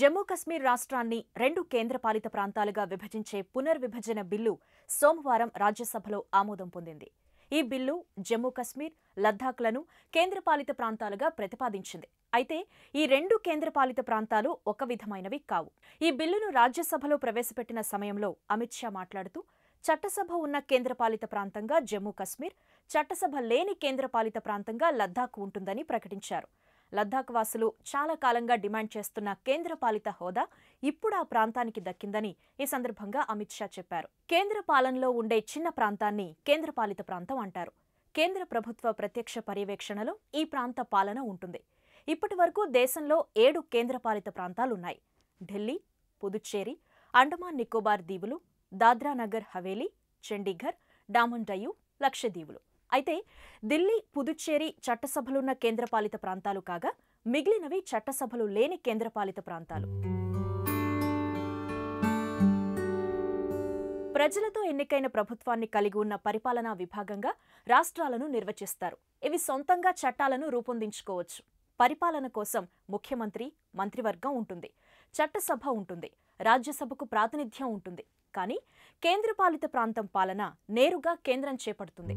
జమ్మూ కశ్మీర్ రాష్ట్రాన్ని రెండు కేంద్రపాలిత ప్రాంతాలుగా విభజించే పునర్విభజన బిల్లు సోమవారం రాజ్యసభలో ఆమోదం పొందింది ఈ బిల్లు జమ్మూ కశ్మీర్ లద్దాఖ్లను కేంద్రపాలిత ప్రాంతాలుగా ప్రతిపాదించింది అయితే ఈ రెండు కేంద్రపాలిత ప్రాంతాలు ఒక విధమైనవి కావు ఈ బిల్లును రాజ్యసభలో ప్రవేశపెట్టిన సమయంలో అమిత్ షా మాట్లాడుతూ చట్టసభ ఉన్న కేంద్రపాలిత ప్రాంతంగా జమ్మూ కశ్మీర్ చట్టసభ లేని కేంద్రపాలిత ప్రాంతంగా లద్దాఖ్ ఉంటుందని ప్రకటించారు లద్దాఖ్ వాసులు చాలా కాలంగా డిమాండ్ చేస్తున్న కేంద్రపాలిత హోదా ఇప్పుడు ఆ ప్రాంతానికి దక్కిందని ఈ సందర్భంగా అమిత్ షా చెప్పారు కేంద్ర పాలనలో ఉండే చిన్న ప్రాంతాన్ని కేంద్రపాలిత ప్రాంతం అంటారు కేంద్ర ప్రభుత్వ ప్రత్యక్ష పర్యవేక్షణలో ఈ ప్రాంత పాలన ఉంటుంది ఇప్పటి వరకు దేశంలో ఏడు కేంద్రపాలిత ప్రాంతాలున్నాయి ఢిల్లీ పుదుచ్చేరి అండమాన్ నికోబార్ దీవులు దాద్రానగర్ హవేలీ చండీఘర్ డామన్ డయ్యూ లక్షద్వీపులు అయితే ఢిల్లీ పుదుచ్చేరి చట్టసభలున్న కేంద్రపాలిత ప్రాంతాలు కాగా మిగిలినవి చట్టసభలు లేని కేంద్రపాలిత ప్రాంతాలు ప్రజలతో ఎన్నికైన ప్రభుత్వాన్ని కలిగి ఉన్న పరిపాలనా విభాగంగా రాష్ట్రాలను నిర్వచిస్తారు ఇవి సొంతంగా చట్టాలను రూపొందించుకోవచ్చు పరిపాలన కోసం ముఖ్యమంత్రి మంత్రివర్గం ఉంటుంది చట్టసభ ఉంటుంది రాజ్యసభకు ప్రాతినిధ్యం ఉంటుంది కానీ కేంద్రపాలిత ప్రాంతం పాలన నేరుగా కేంద్రం చేపడుతుంది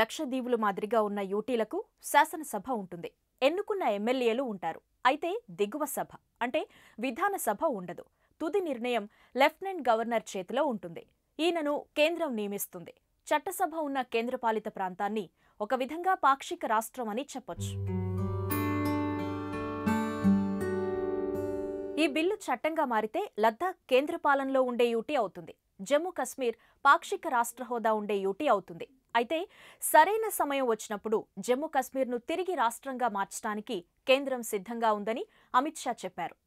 లక్షదీవులు మాదిరిగా ఉన్న యూటీలకు శాసనసభ ఉంటుంది ఎన్నుకున్న ఎమ్మెల్యేలు ఉంటారు అయితే దిగువ సభ అంటే విధానసభ ఉండదు తుది నిర్ణయం లెఫ్టినెంట్ గవర్నర్ చేతిలో ఉంటుంది ఈయనను కేంద్రం నియమిస్తుంది చట్టసభ ఉన్న కేంద్రపాలిత ప్రాంతాన్ని ఒక విధంగా పాక్షిక రాష్ట్రం అని చెప్పొచ్చు ఈ బిల్లు చట్టంగా మారితే లద్దాఖ్ కేంద్ర పాలనలో ఉండే యూటీ అవుతుంది జమ్మూ కశ్మీర్ పాక్షిక రాష్ట్ర హోదా ఉండే యూటీ అవుతుంది అయితే సరైన సమయం వచ్చినప్పుడు జమ్మూ కశ్మీర్ను తిరిగి రాష్ట్రంగా మార్చడానికి కేంద్రం సిద్ధంగా ఉందని అమిత్ షా చెప్పారు